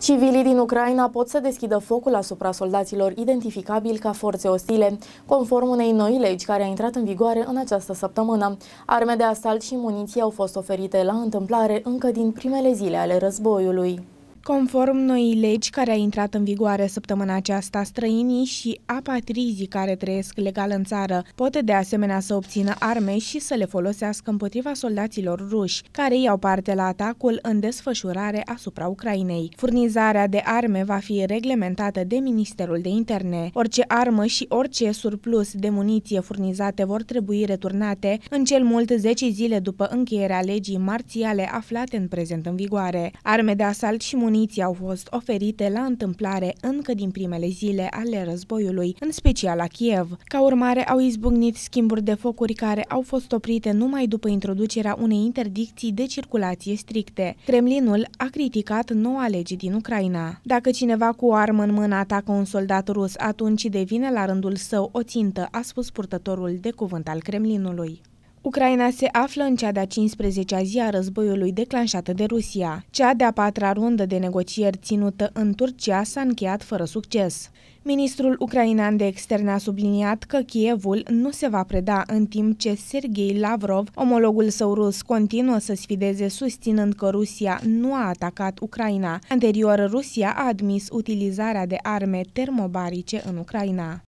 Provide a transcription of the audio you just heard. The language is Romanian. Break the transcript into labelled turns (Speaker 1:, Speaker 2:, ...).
Speaker 1: Civilii din Ucraina pot să deschidă focul asupra soldaților identificabili ca forțe ostile, conform unei noi legi care a intrat în vigoare în această săptămână. Arme de asalt și muniții au fost oferite la întâmplare încă din primele zile ale războiului.
Speaker 2: Conform noii legi care a intrat în vigoare săptămâna aceasta, străinii și apatrizii care trăiesc legal în țară pot de asemenea să obțină arme și să le folosească împotriva soldaților ruși, care iau parte la atacul în desfășurare asupra Ucrainei. Furnizarea de arme va fi reglementată de Ministerul de Interne. Orice armă și orice surplus de muniție furnizate vor trebui returnate în cel mult 10 zile după încheierea legii marțiale aflate în prezent în vigoare. Arme de asalt și muniție muniții au fost oferite la întâmplare încă din primele zile ale războiului, în special la Kiev. Ca urmare au izbucnit schimburi de focuri care au fost oprite numai după introducerea unei interdicții de circulație stricte. Kremlinul a criticat noua lege din Ucraina. Dacă cineva cu o armă în mână atacă un soldat rus, atunci devine la rândul său o țintă, a spus purtătorul de cuvânt al Kremlinului. Ucraina se află în cea de-a 15-a zi a războiului declanșată de Rusia. Cea de-a patra rundă de negocieri ținută în Turcia s-a încheiat fără succes. Ministrul ucrainean de externe a subliniat că Kievul nu se va preda în timp ce Sergei Lavrov, omologul său rus, continuă să sfideze susținând că Rusia nu a atacat Ucraina. Anterior, Rusia a admis utilizarea de arme termobarice în Ucraina.